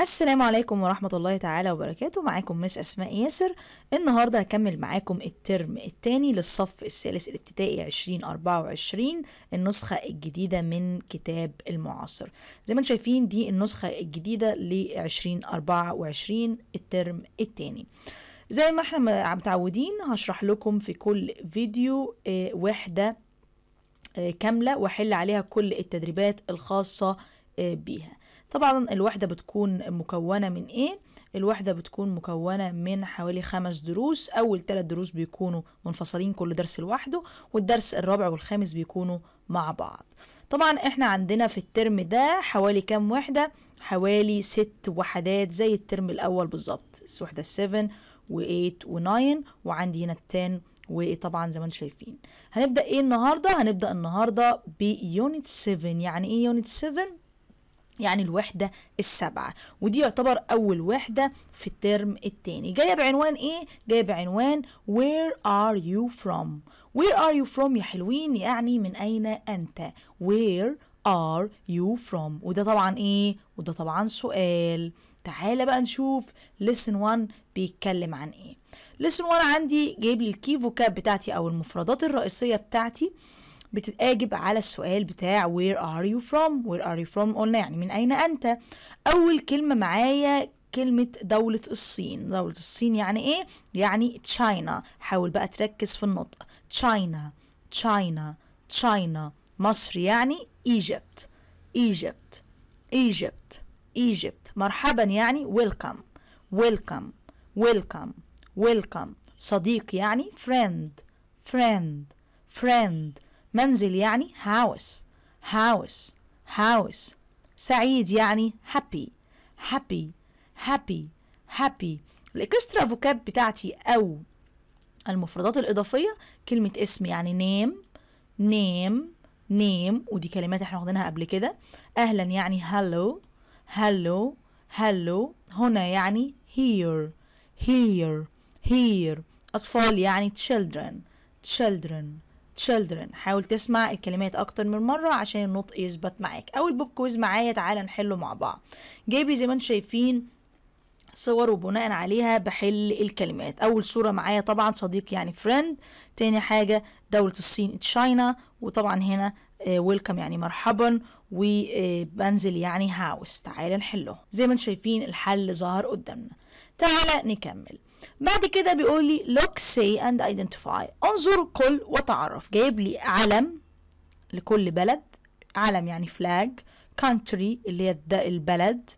السلام عليكم ورحمة الله تعالى وبركاته معاكم مس أسماء ياسر النهاردة هكمل معاكم الترم التاني للصف الثالث الابتدائي 2024 النسخة الجديدة من كتاب المعاصر زي ما انتم شايفين دي النسخة الجديدة ل 2024 الترم التاني زي ما احنا متعودين هشرح لكم في كل فيديو آه، وحدة آه، كاملة واحل عليها كل التدريبات الخاصة آه، بيها طبعا الوحدة بتكون مكونة من ايه؟ الوحدة بتكون مكونة من حوالي خمس دروس اول ثلاث دروس بيكونوا منفصلين كل درس لوحده والدرس الرابع والخامس بيكونوا مع بعض طبعا احنا عندنا في الترم ده حوالي كام وحدة؟ حوالي ست وحدات زي الترم الاول بالظبط الوحدة 7 و8 و9 وعندي هنا التان وطبعا زي ما انتم شايفين هنبدا ايه النهارده هنبدا النهارده بيونت 7 يعني ايه يونت 7 يعني الوحدة السابعة ودي يعتبر أول وحدة في الترم الثاني جاية بعنوان إيه؟ جاية بعنوان Where are you from؟ Where are you from يا حلوين يعني من أين أنت؟ Where are you from؟ وده طبعا إيه؟ وده طبعا سؤال تعالى بقى نشوف Listen 1 بيتكلم عن إيه Listen 1 عندي جايب لي الكي فوكاب بتاعتي أو المفردات الرئيسية بتاعتي بتتأجب على السؤال بتاع where are you from where are you from قلنا يعني من أين أنت أول كلمة معايا كلمة دولة الصين دولة الصين يعني إيه؟ يعني تشاينا حاول بقى تركز في النطق تشاينا تشاينا تشاينا مصر يعني ايجيبت ايجيبت ايجيبت ايجيبت مرحبا يعني ويلكم ويلكم ويلكم ويلكم صديق يعني فريند فريند فريند منزل يعني house house house سعيد يعني happy happy happy happy الاكسترا فوكاب بتاعتي أو المفردات الإضافية كلمة اسم يعني name name name ودي كلمات احنا واخدينها قبل كده أهلا يعني hello hello hello هنا يعني here here here أطفال يعني children children children حاول تسمع الكلمات اكتر من مره عشان النطق يثبت معاك اول بوب كويز معايا تعالى نحله مع بعض جيبي زي ما انتم شايفين صور وبناء عليها بحل الكلمات اول صوره معايا طبعا صديق يعني فريند تاني حاجه دوله الصين تشاينا وطبعا هنا ويلكم آه، يعني مرحبا وبنزل آه، يعني هاوس تعالى نحله زي ما انتم شايفين الحل ظهر قدامنا تعالى نكمل بعد كده بيقول لي look say and identify انظر قل وتعرف جايب لي علم لكل بلد علم يعني flag country اللي هي البلد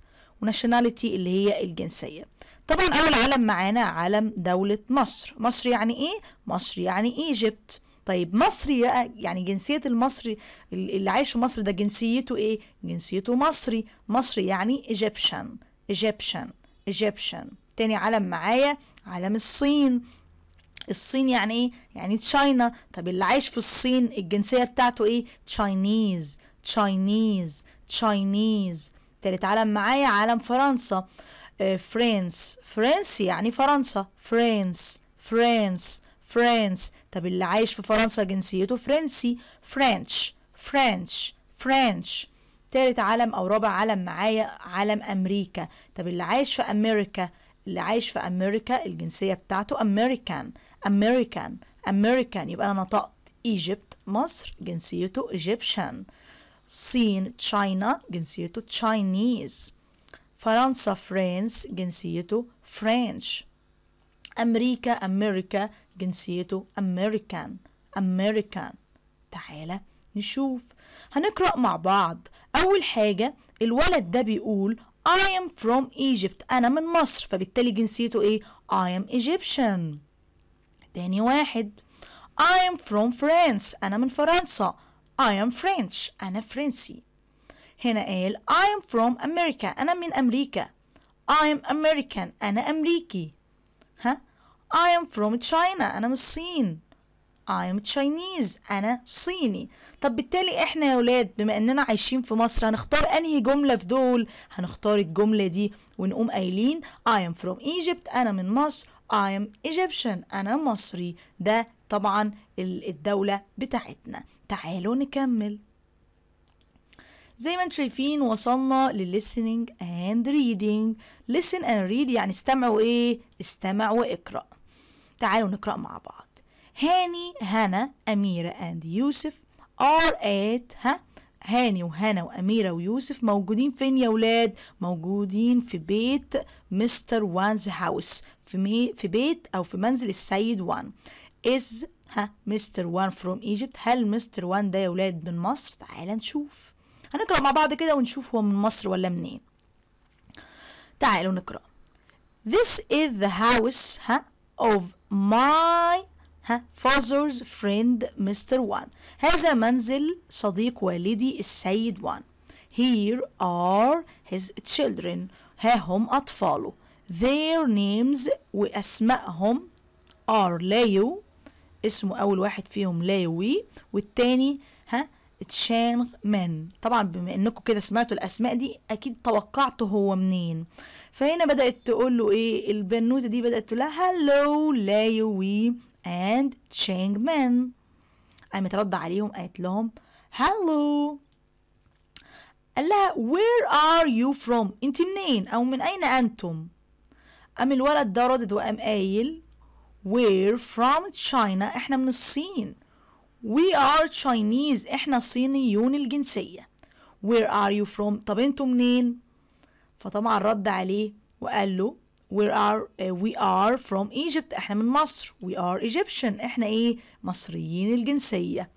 وناشوناليتي اللي هي الجنسية طبعا أول علم معانا علم دولة مصر مصر يعني إيه؟ مصر يعني إيجبت طيب مصري بقى يعني جنسية المصري اللي عايش في مصر ده جنسيته إيه؟ جنسيته مصري مصري يعني إيجيبشن إيجيبشن إيجيبشن تاني علم معايا علم الصين الصين يعني ايه يعني تشاينا طب اللي عايش في الصين الجنسيه بتاعته ايه تشاينيز تشاينيز تشاينيز تالت علم معايا علم فرنسا آه، فرنس فرنس يعني فرنسا فرنس فرنس فرنس طب اللي عايش في فرنسا جنسيته فرنسي فرنش فرنش فرنش تالت علم او رابع علم معايا علم امريكا طب اللي عايش في امريكا اللي عايش في امريكا الجنسيه بتاعته امريكان امريكان امريكان يبقى انا نطقت ايجيبت مصر جنسيته ايجيبشن الصين تشاينا جنسيته تشاينيز فرنسا فرنس جنسيته فرنش أمريكا أمريكا جنسيته أمريكان أمريكان تعالى نشوف هنقرأ مع بعض أول حاجة الولد ده بيقول I am from Egypt أنا من مصر فبالتالي جنسيته إيه I am Egyptian تاني واحد I am from France أنا من فرنسا I am French أنا فرنسي هنا قال I am from America أنا من أمريكا I am American أنا أمريكي ها I am from China أنا من الصين I'm Chinese أنا صيني طب بالتالي إحنا يا ولاد بما إننا عايشين في مصر هنختار أنهي جملة في دول هنختار الجملة دي ونقوم قايلين I am from Egypt أنا من مصر I am Egyptian أنا مصري ده طبعا الدولة بتاعتنا تعالوا نكمل زي ما انتم شايفين وصلنا للlistening and reading listen and read يعني استمع وايه استمع واقرأ تعالوا نقرأ مع بعض هاني هنا أميرة أند يوسف are at ها هاني وهنا وأميرة ويوسف موجودين فين يا ولاد؟ موجودين في بيت مستر وانز هاوس في, مي في بيت أو في منزل السيد وان إز ها مستر وان فروم ايجيبت هل مستر وان ده يا ولاد من مصر؟ تعالى نشوف هنقرأ مع بعض كده ونشوف هو من مصر ولا منين تعالوا نقرأ This is the house ها of my ها father's friend Mr. وان هذا منزل صديق والدي السيد وان here are his children ها هم أطفاله their names وأسمائهم are لايو اسمه أول واحد فيهم لاوي والتاني تشانغ من طبعا بما انكم كده سمعتوا الاسماء دي اكيد توقعتوا هو منين فهنا بدات تقول له ايه البنوته دي بدات تقول لها هالو لايوي اند تشانغ مان قامت رد عليهم قالت لهم هالو قال لها وير ار يو فروم انت منين او من اين انتم قام الولد ده ردد وقام قايل وير فروم تشاينا احنا من الصين We are Chinese احنا صينيون الجنسية Where are you from طب انتوا منين فطبعا رد عليه وقال له Where are uh, we are from Egypt احنا من مصر We are Egyptian احنا ايه مصريين الجنسية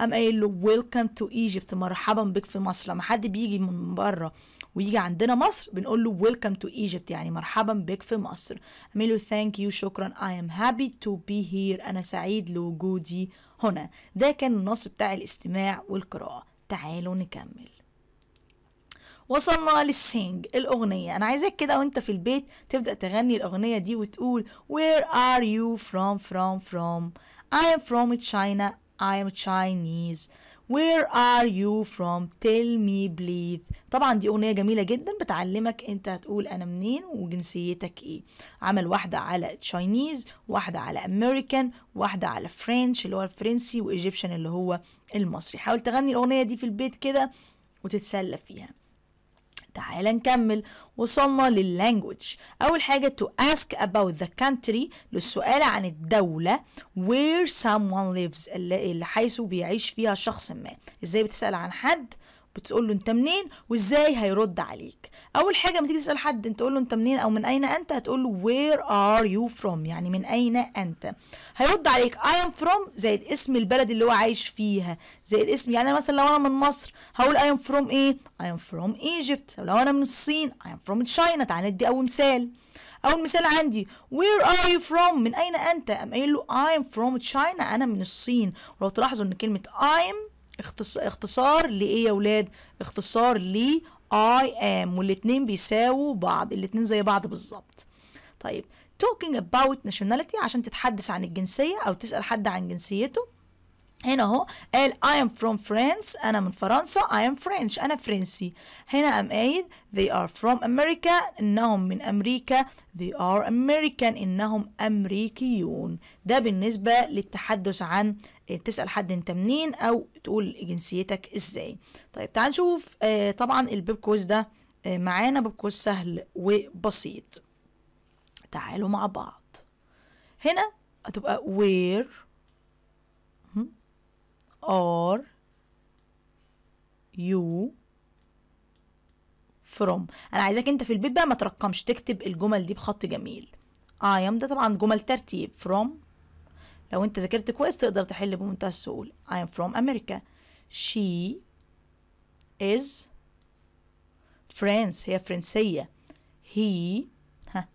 قام قايل له ويلكم تو ايجيبت مرحبا بك في مصر لما حد بيجي من بره ويجي عندنا مصر بنقول له ويلكم تو ايجيبت يعني مرحبا بك في مصر قام له ثانك يو شكرا اي ام هابي تو بي هير انا سعيد لوجودي هنا ده كان النص بتاع الاستماع والقراءه تعالوا نكمل وصلنا للسينج الأغنية أنا عايزاك كده وأنت في البيت تبدأ تغني الأغنية دي وتقول Where are you from from from I am from China I am Chinese Where are you from tell me please طبعا دي أغنية جميلة جدا بتعلمك أنت هتقول أنا منين وجنسيتك إيه عمل واحدة على Chinese واحدة على American واحدة على French اللي هو الفرنسي وإيجيبشن اللي هو المصري حاول تغني الأغنية دي في البيت كده وتتسلى فيها تعال نكمل وصلنا لللانجوج أول حاجة to ask about the country للسؤال عن الدولة where someone lives اللي حيث بيعيش فيها شخص ما إزاي بتسأل عن حد بتقول له انت منين وازاي هيرد عليك اول حاجه لما تيجي تسال حد انت تقول له انت منين او من اين انت هتقول له وير ار يو فروم يعني من اين انت هيرد عليك اي ام فروم زائد اسم البلد اللي هو عايش فيها زائد اسم يعني مثلا لو انا من مصر هقول اي ام فروم ايه اي ام فروم ايجيبت لو انا من الصين اي ام فروم تشاينا تعالى ندي اول مثال اول مثال عندي وير ار يو فروم من اين انت ام قايل له ام فروم تشاينا انا من الصين ولو تلاحظوا ان كلمه I'm اختصار لايه يا ولاد اختصار ل I am والاتنين بيساووا بعض الاتنين زي بعض بالظبط طيب talking about nationality عشان تتحدث عن الجنسية أو تسأل حد عن جنسيته هنا اهو قال I am from France أنا من فرنسا I am French أنا فرنسي هنا قام قايل they are from America إنهم من أمريكا they are American إنهم أمريكيون ده بالنسبة للتحدث عن آه، تسأل حد أنت منين أو تقول جنسيتك إزاي طيب تعال نشوف آه، طبعا البيب كويز ده آه، معانا بيب كويز سهل وبسيط تعالوا مع بعض هنا هتبقى where are you from انا عايزاك انت في البيت بقى ما ترقمش تكتب الجمل دي بخط جميل I am ده طبعا جمل ترتيب from لو انت ذاكرت كويس تقدر تحل بمنتهى السهولة I am from America she is France هي فرنسية he ها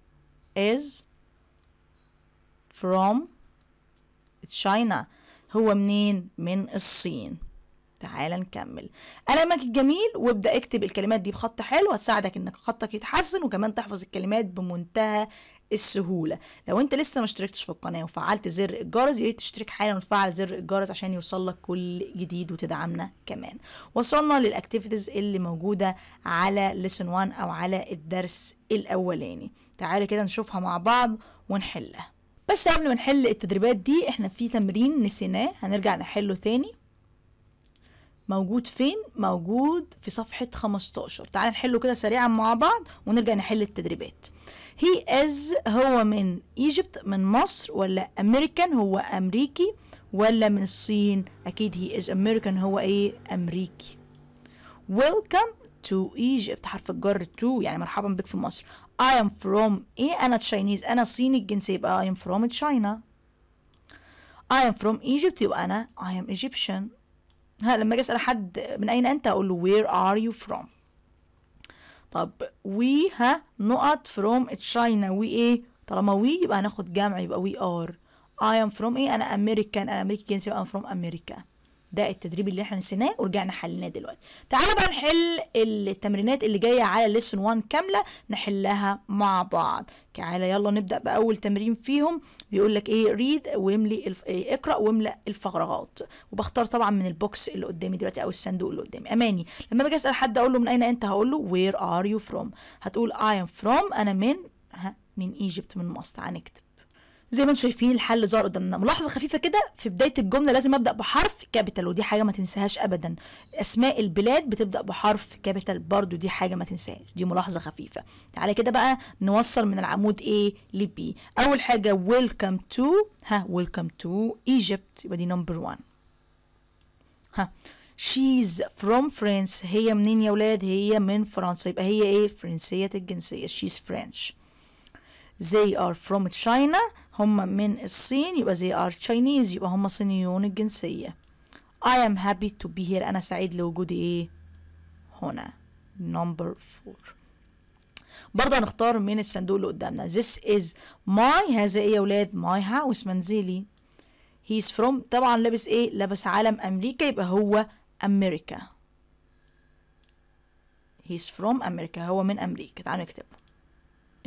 is from China هو منين من الصين تعال نكمل قلمك الجميل وابدا اكتب الكلمات دي بخط حلو هتساعدك انك خطك يتحسن وكمان تحفظ الكلمات بمنتهى السهوله لو انت لسه ما اشتركتش في القناه وفعلت زر الجرس يا ريت تشترك حالا وتفعل زر الجرس عشان يوصل لك كل جديد وتدعمنا كمان وصلنا للاكتيفيتيز اللي موجوده على ليسن 1 او على الدرس الاولاني تعالى كده نشوفها مع بعض ونحلها بس قبل ما نحل التدريبات دي احنا في تمرين نسيناه هنرجع نحله تاني موجود فين موجود في صفحة 15 تعال نحله كده سريعا مع بعض ونرجع نحل التدريبات هي از هو من ايجيبت من مصر ولا امريكان هو امريكي ولا من الصين اكيد هي از امريكان هو ايه امريكي ويلكم to Egypt حرف الجر to يعني مرحبا بك في مصر I am from ايه انا تشاينيز انا صيني الجنسية يبقى I am from China I am from Egypt يبقى انا I am Egyptian ها لما اجي اسال حد من اين انت اقول له where are you from طب we ها نقط from China we ايه طالما we يبقى هناخد جمع يبقى we are I am from ايه انا امريكان انا امريكي جنسي يبقى I am from America ده التدريب اللي احنا نسيناه ورجعنا حليناه دلوقتي تعالوا بقى نحل التمرينات اللي جايه على ليسون 1 كامله نحلها مع بعض تعالى يلا نبدا باول تمرين فيهم بيقول لك ايه ريد واملي الف... إيه اقرا واملا الفراغات وبختار طبعا من البوكس اللي قدامي دلوقتي او الصندوق اللي قدامي اماني لما باجي اسال حد اقول له من اين انت هقول له وير ار يو فروم هتقول اي ام فروم انا من ها من ايجيبت من مصر هنكتب زي ما انتم شايفين الحل ظهر قدامنا ملاحظه خفيفه كده في بدايه الجمله لازم ابدا بحرف كابيتال ودي حاجه ما تنساهاش ابدا اسماء البلاد بتبدا بحرف كابيتال برضو دي حاجه ما تنساهاش دي ملاحظه خفيفه تعالى كده بقى نوصل من العمود A ل B اول حاجه ويلكم تو ها ويلكم تو ايجيبت يبقى دي نمبر 1 ها she's from France هي منين يا ولاد هي من فرنسا يبقى هي ايه فرنسية الجنسية she's French they are from China هم من الصين يبقى they are Chinese يبقى هم صينيون الجنسية I am happy to be here أنا سعيد لوجودي إيه هنا number four برضه هنختار من الصندوق اللي قدامنا this is my هذا ايه يا ولاد my house منزلي is from طبعا لابس ايه لابس علم امريكا يبقى هو امريكا is from امريكا هو من امريكا تعالوا نكتبه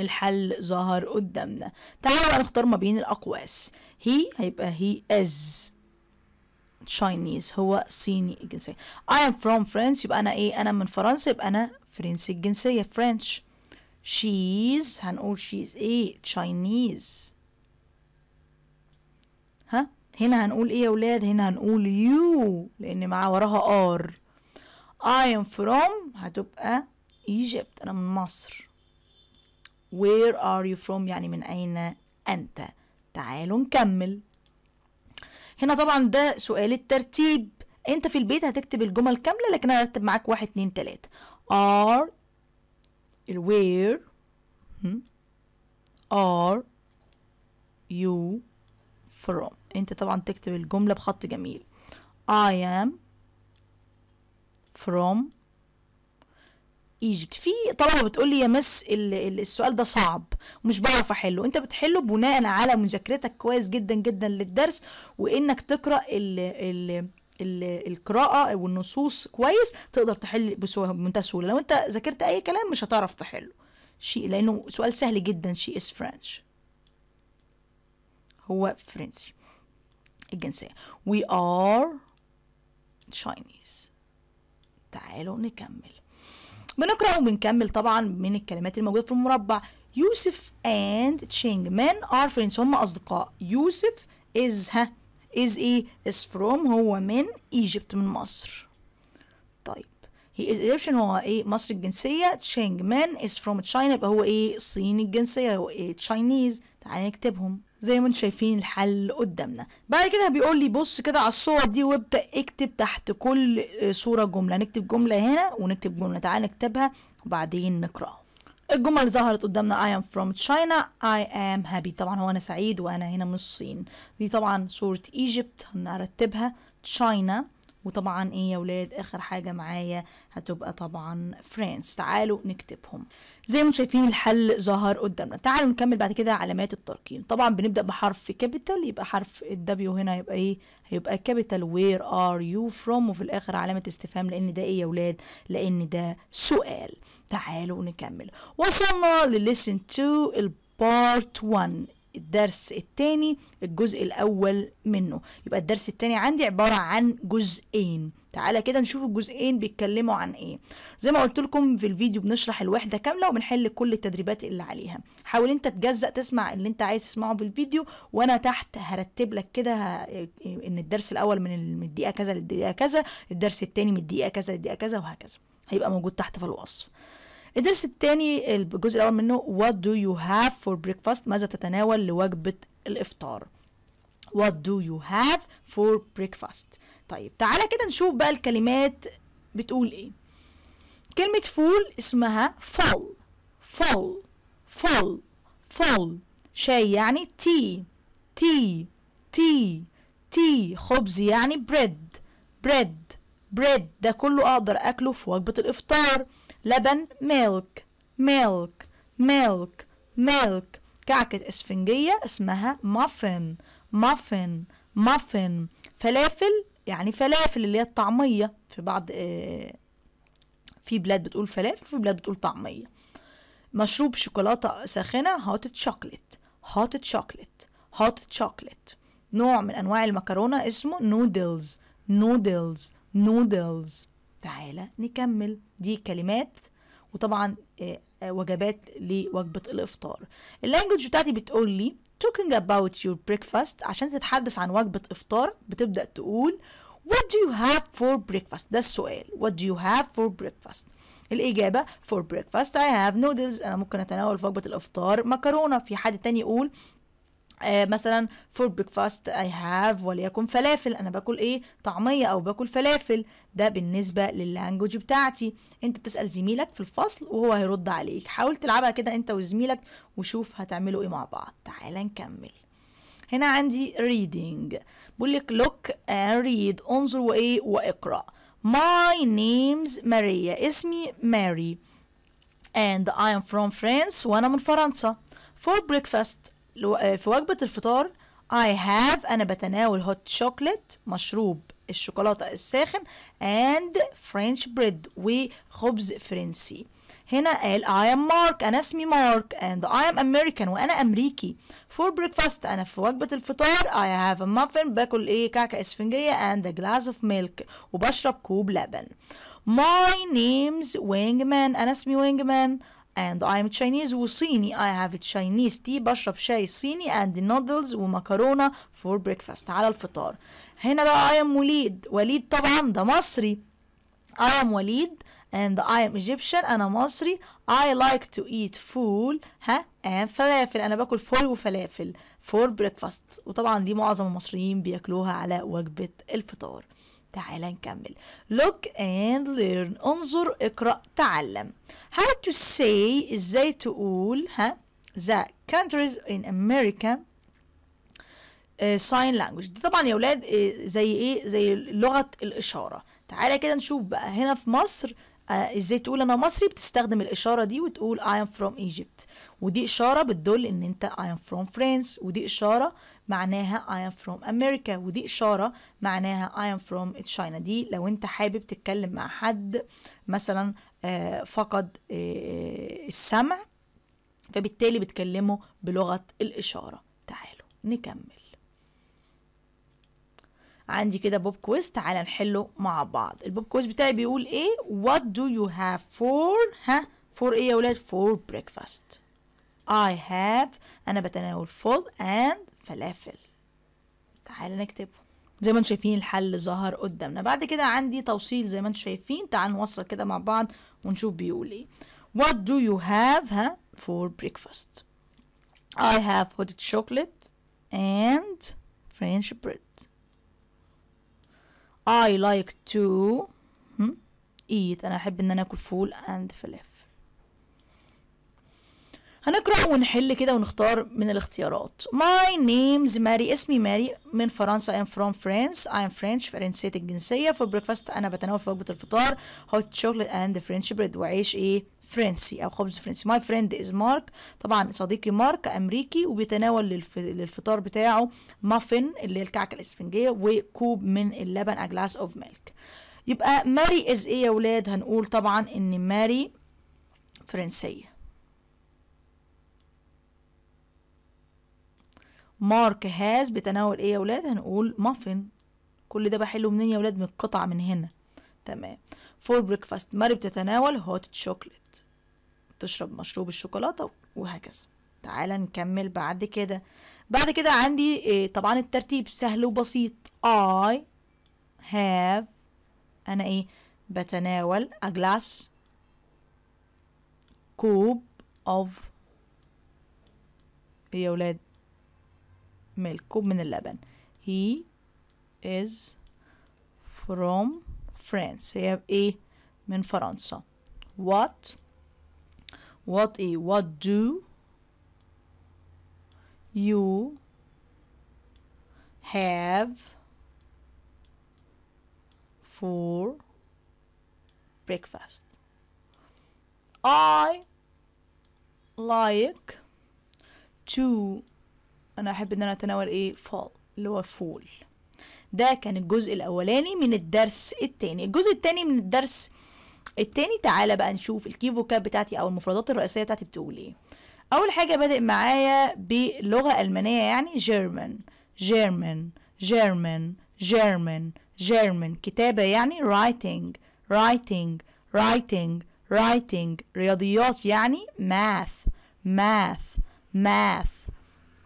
الحل ظهر قدامنا تعالوا بقى نختار ما بين الأقواس هي هيبقى هي از Chinese هو صيني الجنسية I am from France يبقى أنا إيه أنا من فرنسا يبقى أنا فرنسي الجنسية French she's هنقول she's إيه Chinese ها هنا هنقول إيه يا ولاد هنا هنقول you لأن معاه وراها R I am from هتبقى Egypt أنا من مصر where are you from يعني من أين أنت تعالوا نكمل هنا طبعا ده سؤال الترتيب انت في البيت هتكتب الجمل كاملة لكن انا هرتب معاك واحد اتنين تلاتة are where are you from انت طبعا تكتب الجملة بخط جميل I am from ايجيبت في طلبه بتقول لي يا مس السؤال ده صعب ومش بعرف احله انت بتحله بناء على مذاكرتك كويس جدا جدا للدرس وانك تقرا ال ال القراءه والنصوص كويس تقدر تحل بمنتهى السهوله لو انت ذاكرت اي كلام مش هتعرف تحله شيء لانه سؤال سهل جدا شيء از فرنش هو فرنسي الجنسيه we are Chinese تعالوا نكمل بنقرا وبنكمل طبعا من الكلمات الموجوده في المربع يوسف اند تشينج مان ار فريندز هم اصدقاء يوسف از ها از ايه از فروم هو من ايجيبت من مصر طيب هي از ايجيبشن هو ايه مصر الجنسيه تشينج مان از فروم تشاينا يبقى هو ايه صيني الجنسيه هو ايه تشاينيز تعالى نكتبهم زي ما انتم شايفين الحل قدامنا بعد كده بيقول لي بص كده على الصور دي وابدا اكتب تحت كل آه، صوره جمله نكتب جمله هنا ونكتب جمله تعال نكتبها وبعدين نقراها الجمل ظهرت قدامنا I am from China I am happy طبعا هو أنا سعيد وأنا هنا من الصين دي طبعا صورة Egypt هنرتبها China وطبعا ايه يا ولاد اخر حاجة معايا هتبقى طبعا فريندز تعالوا نكتبهم زي ما شايفين الحل ظهر قدامنا تعالوا نكمل بعد كده علامات الترقيم طبعا بنبدأ بحرف كابيتال يبقى حرف الدبليو هنا يبقى ايه هيبقى كابيتال وير ار يو فروم وفي الاخر علامة استفهام لان ده ايه يا ولاد لان ده سؤال تعالوا نكمل وصلنا لليسن تو البارت 1 الدرس الثاني الجزء الأول منه يبقى الدرس الثاني عندي عبارة عن جزئين تعالى كده نشوف الجزئين بيتكلموا عن ايه زي ما قلت لكم في الفيديو بنشرح الوحده كامله وبنحل كل التدريبات اللي عليها حاول انت تجزأ تسمع اللي انت عايز تسمعه في الفيديو وانا تحت هرتب لك كده آه، ان الدرس الاول من الدقيقه كذا للدقيقه كذا الدرس الثاني من الدقيقه كذا للدقيقه كذا وهكذا هيبقى موجود تحت في الوصف الدرس الثاني الجزء الاول منه وات دو يو هاف فور بريكفاست ماذا تتناول لوجبه الافطار What do you have for breakfast طيب تعالى كده نشوف بقى الكلمات بتقول ايه كلمة فول اسمها fall fall fall fall شاي يعني تي تي تي تي خبز يعني bread bread بريد ده كله اقدر اكله في وجبه الافطار لبن ميلك ميلك ميلك ميلك كعكه اسفنجيه اسمها مافن مافن مافن فلافل يعني فلافل اللي هي الطعميه في بعض آه، في بلاد بتقول فلافل وفي بلاد بتقول طعميه مشروب شوكولاته ساخنه hot chocolate hot chocolate hot chocolate نوع من انواع المكرونه اسمه نودلز نودلز نودلز تعالى نكمل دي كلمات وطبعا آه، آه، وجبات لوجبة الإفطار اللانجوج بتاعتي بتقول لي talking about your breakfast عشان تتحدث عن وجبة إفطار بتبدأ تقول What do you have for breakfast؟ ده السؤال What do you have for breakfast؟ الإجابة for breakfast I have noodles أنا ممكن أتناول في وجبة الإفطار مكرونة في حد تاني يقول آه مثلا فور بريكفاست اي هاف وليكن فلافل انا باكل ايه طعميه او باكل فلافل ده بالنسبه لللانجوج بتاعتي انت بتسال زميلك في الفصل وهو هيرد عليك حاول تلعبها كده انت وزميلك وشوف هتعملوا ايه مع بعض تعالى نكمل هنا عندي reading بقول لك look and read انظر وايه واقرا my name's ماريا اسمي ماري and I am from France وانا من فرنسا for breakfast آه، في وجبة الفطار I have أنا بتناول hot chocolate مشروب الشوكولاتة الساخن and French bread وخبز فرنسي هنا قال I am Mark أنا اسمي Mark and I am American وأنا أمريكي for breakfast أنا في وجبة الفطار I have a muffin باكل إيه كعكة إسفنجية and a glass of milk وبشرب كوب لبن My name's Wingman أنا اسمي Wingman and I am Chinese وصيني I have Chinese tea بشرب شاي صيني and noodles ومكرونة for breakfast على الفطار هنا بقى I am وليد وليد طبعا ده مصري I am وليد and I am Egyptian أنا مصري I like to eat full ها and فلافل أنا باكل فول وفلافل for breakfast وطبعا دي معظم المصريين بياكلوها على وجبة الفطار تعال نكمل look and learn انظر اقرأ تعلم how to say ازاي تقول ها the countries in America ساين آه، uh, لانجوج دي طبعا يا ولاد آه، زي ايه زي لغة الإشارة تعالى كده نشوف بقى هنا في مصر آه، ازاي تقول انا مصري بتستخدم الإشارة دي وتقول I am from Egypt ودي إشارة بتدل ان انت I am from France ودي إشارة معناها I am from America ودي إشارة معناها I am from China دي لو أنت حابب تتكلم مع حد مثلا آه، فقد آه، السمع فبالتالي بتكلمه بلغة الإشارة تعالوا نكمل عندي كده بوب كويس تعالى نحله مع بعض البوب كويس بتاعي بيقول ايه what do you have for ها for ايه يا ولاد for breakfast I have أنا بتناول full and فلافل تعال نكتبه زي ما انتم شايفين الحل ظهر قدامنا بعد كده عندي توصيل زي ما انتم شايفين تعالوا نوصل كده مع بعض ونشوف بيقول ايه what do you have ها for breakfast I have hot chocolate and French bread I like to hmm, eat انا احب ان انا اكل فول and فلافل هنقرأ ونحل كده ونختار من الاختيارات My name's ماري اسمي ماري من فرنسا I'm from France I'm French فرنسية الجنسية for breakfast أنا بتناول في وجبة الفطار hot chocolate and French bread وعيش إيه فرنسي أو خبز فرنسي My friend is Mark طبعا صديقي مارك أمريكي وبيتناول للف... للفطار بتاعه مافن اللي هي الكعكة الإسفنجية وكوب من اللبن a glass of milk يبقى ماري از ايه يا ولاد هنقول طبعا ان ماري فرنسيه مارك هاز بتناول ايه يا ولاد هنقول مافن كل ده بحله منين يا ولاد من قطعة من هنا تمام فور بريكفاست ماري بتتناول هوت شوكليت تشرب مشروب الشوكولاتة وهكذا تعالى نكمل بعد كده بعد كده عندي إيه طبعا الترتيب سهل وبسيط I have أنا إيه بتناول a glass كوب of إيه يا ولاد milk من اللبن he is from France هي ايه من فرنسا what what ايه what do you have for breakfast I like to انا احب ان انا اتناول ايه فول اللي هو فول ده كان الجزء الاولاني من الدرس التاني الجزء التاني من الدرس التاني تعالى بقى نشوف الكي فوكاب بتاعتي او المفردات الرئيسيه بتاعتي بتقول ايه اول حاجه بادئ معايا بلغه المانيه يعني جيرمان جيرمان جيرمان جيرمان جيرمان كتابه يعني رايتنج رايتنج رايتنج رايتنج رياضيات يعني ماث ماث ماث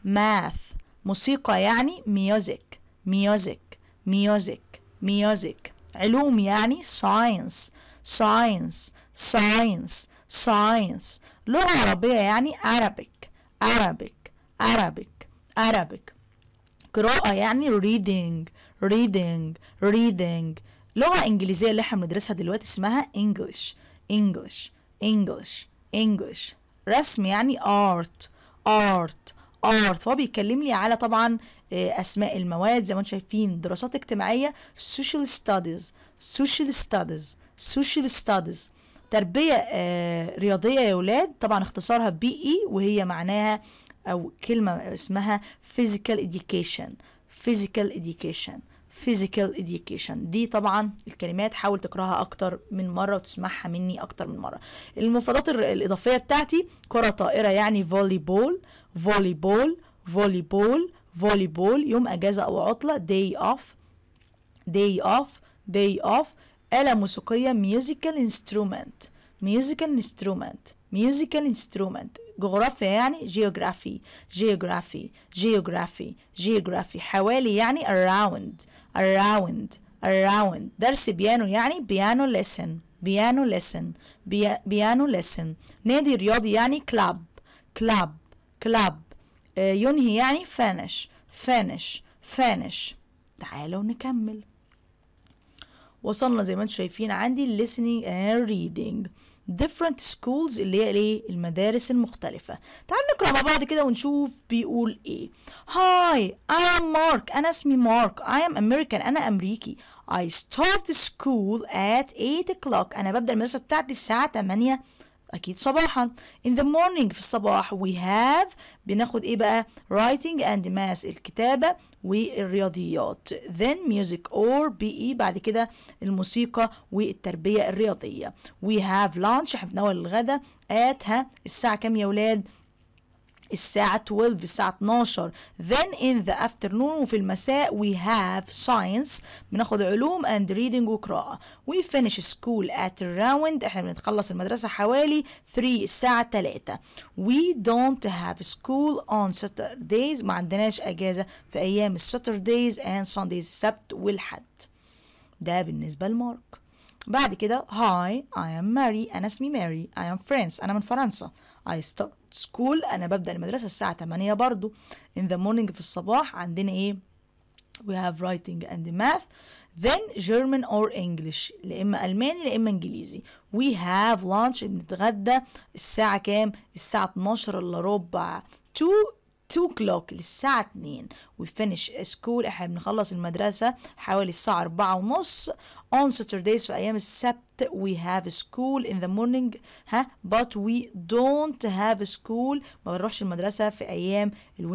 math موسيقى يعني music music music music علوم يعني science science science science لغة عربية يعني Arabic Arabic Arabic Arabic قراءة يعني reading reading reading لغة إنجليزية اللي احنا بندرسها دلوقتي اسمها English English English English رسم يعني art art ارت فهو بيكلمني على طبعا آه، اسماء المواد زي ما انتم شايفين دراسات اجتماعيه سوشيال ستاديز سوشيال ستاديز سوشيال ستاديز تربيه آه، رياضيه يا ولاد طبعا اختصارها بي اي e، وهي معناها او كلمه اسمها physical education physical education physical education دي طبعا الكلمات حاول تقراها اكتر من مره وتسمعها مني اكتر من مره المفردات الاضافيه بتاعتي كره طائره يعني volleyball volleyball volleyball volleyball يوم اجازه او عطله day off day off day off آلة موسيقية musical instrument musical instrument musical instrument جغرافيا يعني جيوغرافي جيوغرافي جيوغرافي جيوغرافي حوالي يعني around around around درس بيانو يعني بيانو lesson بيانو lesson بيانو lesson نادي رياضي يعني كلاب كلاب كلاب ينهي يعني finish finish finish تعالوا نكمل وصلنا زي ما انتم شايفين عندي listening and reading different schools اللي هي ايه المدارس المختلفة تعال نقرأ مع بعض كده ونشوف بيقول ايه Hi I am Mark أنا اسمي مارك I am American أنا أمريكي I start school at 8 o'clock أنا ببدأ المدرسة بتاعتي الساعة 8 أكيد صباحا in the morning في الصباح we have بناخد إيه بقى writing and math الكتابة والرياضيات then music or PE بعد كده الموسيقى والتربية الرياضية we have lunch احنا بناول الغدا at ها الساعة كام يا ولاد الساعة 12 الساعة 12 then in the afternoon وفي المساء we have science بناخد علوم and reading وقراءة we finish school at around احنا بنتخلص المدرسة حوالي 3 الساعة 3 we don't have school on Saturdays ما عندناش أجازة في أيام Saturdays and Sundays السبت والحد ده بالنسبة لمارك بعد كده هاي I am ماري أنا اسمي ماري I am فرنس أنا من فرنسا I start school أنا ببدأ المدرسة الساعة 8 برضو in the morning في الصباح عندنا إيه we have writing and math then German or English لإما ألماني لإما إنجليزي we have lunch بنتغدى الساعة كام الساعة 12 إلا ربع 2 2 o'clock للساعة 2 we finish school احنا بنخلص المدرسة حوالي الساعة 4 ونص on Saturdays في أيام السبت we have school in the morning ها but we don't have school ما بنروحش المدرسة في أيام ال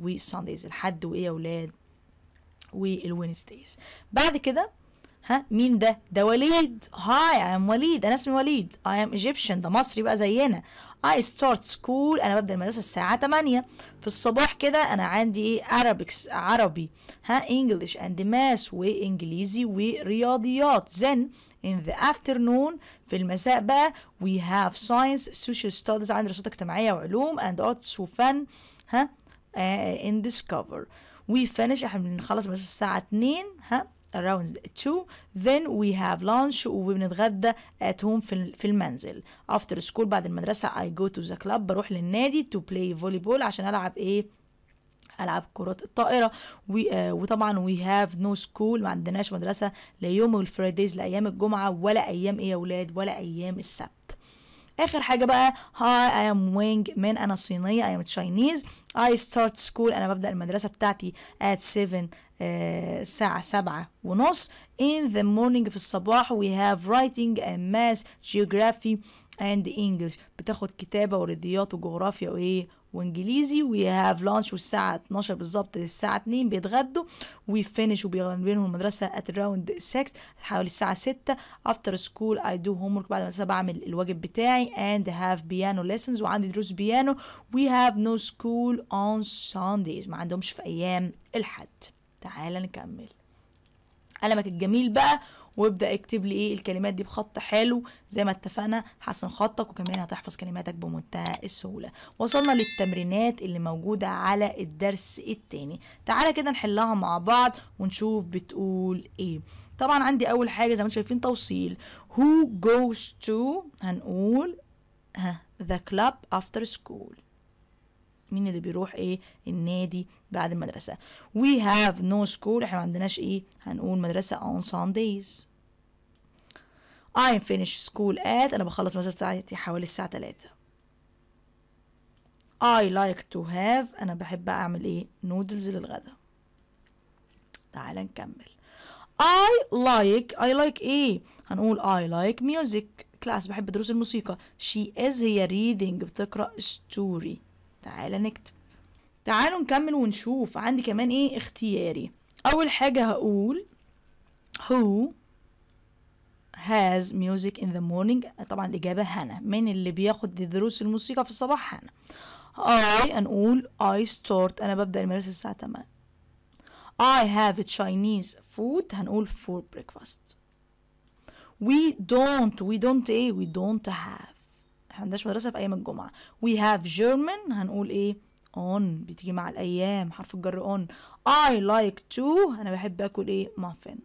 و Sundays الحد وإيه يا ولاد Wednesdays بعد كده ها مين ده ده وليد هاي ام وليد انا اسمي وليد اي ام ايجيبشن ده مصري بقى زينا I start school أنا ببدأ المدرسة الساعة 8 في الصباح كده أنا عندي إيه Arabics عربي ها English and math وإنجليزي ورياضيات then in the afternoon في المساء بقى we have science social studies عندي دراسات اجتماعية وعلوم and arts وفن ها uh, in discover we finish احنا بنخلص المدرسة الساعة 2 ها around 2 then we have lunch وبنتغدى at home في في المنزل after school بعد المدرسة I go to the club بروح للنادي to play volleyball عشان ألعب إيه العب كره الطائره آه، وطبعا we have no school ما عندناش مدرسه لا يوم الفرايديز لا ايام الجمعه ولا ايام ايه يا اولاد ولا ايام السبت اخر حاجه بقى هاي اي ام وينج من انا صينيه اي ام تشاينيز اي ستارت سكول انا ببدا المدرسه بتاعتي at 7 آه، الساعة سبعة ونص in the morning في الصباح we have writing and math geography and English بتاخد كتابة ورياضيات وجغرافيا وإيه وانجليزي we have lunch والساعه 12 بالظبط للساعه 2 بيتغدوا finish فينش وبينهم المدرسه at around 6 حوالي الساعه 6 after school I do homework بعد المدرسه بعمل الواجب بتاعي and have piano lessons وعندي دروس بيانو we have no school on Sundays ما عندهمش في ايام الحد تعالى نكمل قلمك الجميل بقى وابدا اكتب لي ايه الكلمات دي بخط حلو زي ما اتفقنا حسن خطك وكمان هتحفظ كلماتك بمنتهى السهوله وصلنا للتمرينات اللي موجوده على الدرس التاني تعالى كده نحلها مع بعض ونشوف بتقول ايه طبعا عندي اول حاجه زي ما انتم شايفين توصيل who goes to هنقول ها the club after school مين اللي بيروح ايه النادي بعد المدرسه we have no school احنا ما عندناش ايه هنقول مدرسه on Sundays I finish school at انا بخلص مدرسة بتاعتي حوالي الساعه 3 I like to have أنا بحب أعمل إيه نودلز للغدا تعال نكمل I like I like إيه هنقول I like music كلاس بحب دروس الموسيقى she is هي reading بتقرأ story تعالى نكتب تعالوا نكمل ونشوف عندي كمان ايه اختياري اول حاجة هقول who has music in the morning طبعا الإجابة هنا من اللي بياخد دروس الموسيقى في الصباح هنا I هنقول I start أنا ببدأ المدرسة الساعة 8 I have Chinese food هنقول for breakfast we don't we don't ايه we don't have احنا عندناش مدرسه في ايام الجمعه وي هاف جيرمان هنقول ايه اون بتيجي مع الايام حرف الجر اون اي لايك تو انا بحب اكل ايه مافن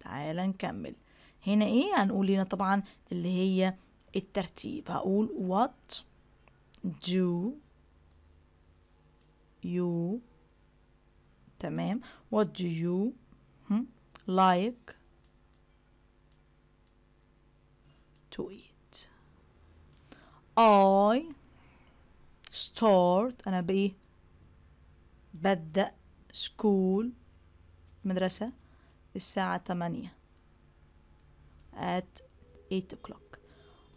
تعالى نكمل هنا ايه هنقول هنا طبعا اللي هي الترتيب هقول وات دو يو تمام وات دو يو لايك تو ايت I start أنا بإيه ببدأ school مدرسة الساعة تمانية at 8 o'clock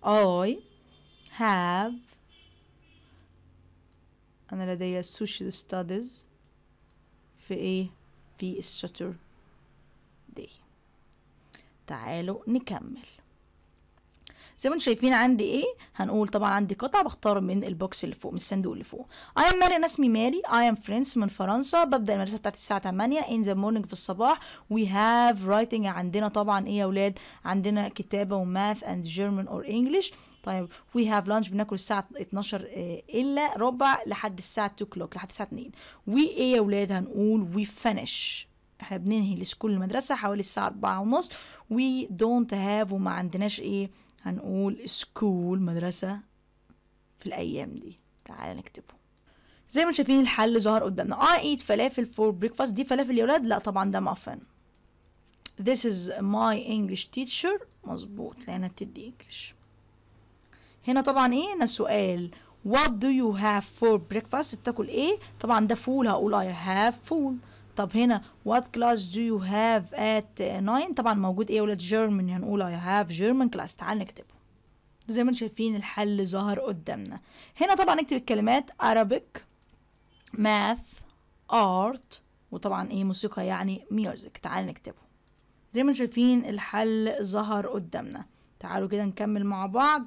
I have أنا لدي social studies في إيه في الشتر دي تعالوا نكمل زي ما انتم شايفين عندي ايه هنقول طبعا عندي قطع بختار من البوكس اللي فوق من الصندوق اللي فوق اي ام ماري انا اسمي ماري اي ام فرنس من فرنسا ببدا المدرسه بتاعتي الساعه 8 ان ذا مورنينج في الصباح وي هاف رايتنج عندنا طبعا ايه يا اولاد عندنا كتابه وماث اند جيرمان اور انجلش طيب وي هاف لانش بناكل الساعه 12 آه، الا ربع لحد الساعه 2 كلوك لحد الساعه 2 وي ايه يا اولاد هنقول وي فينيش احنا بننهي السكول المدرسه حوالي الساعه 4 ونص وي دونت هاف وما عندناش ايه هنقول سكول مدرسة في الأيام دي تعالى نكتبه زي ما شايفين الحل ظهر قدامنا I آه، eat فلافل for breakfast دي فلافل يا ولاد لا طبعا ده muffin This is my English teacher مظبوط لأنها بتدي English هنا طبعا ايه هنا سؤال What do you have for breakfast بتاكل ايه طبعا ده فول هقول I have food طب هنا what class do you have at 9 طبعا موجود ايه يا ولاد جيرمن هنقول I have German class تعال نكتبه زي ما انتم شايفين الحل ظهر قدامنا هنا طبعا نكتب الكلمات Arabic math art وطبعا ايه موسيقى يعني music تعال نكتبه زي ما انتم شايفين الحل ظهر قدامنا تعالوا كده نكمل مع بعض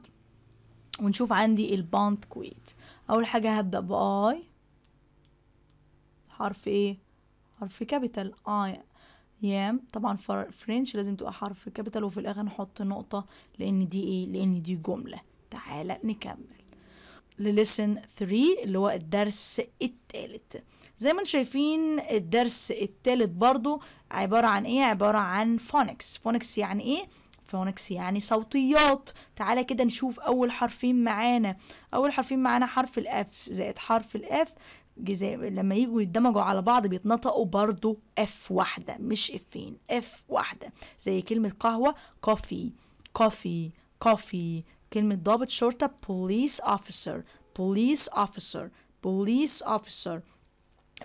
ونشوف عندي البانت كويت اول حاجه هبدا باي حرف ايه حرف كابيتال اي يام طبعا فرنش لازم تبقى حرف كابيتال وفي الاخر نحط نقطة لان دي ايه لان دي جملة تعالى نكمل لليسن 3 اللي هو الدرس الثالث زي ما انتم شايفين الدرس الثالث برضو عبارة عن ايه عبارة عن فونكس فونكس يعني ايه فونكس يعني صوتيات تعالى كده نشوف اول حرفين معانا اول حرفين معانا حرف الاف زائد حرف الاف جزاء لما يجوا يتدمجوا على بعض بيتنطقوا برضو اف واحده مش افين اف واحده زي كلمه قهوه كوفي كوفي كوفي كلمه ضابط شرطه بوليس officer بوليس officer بوليس officer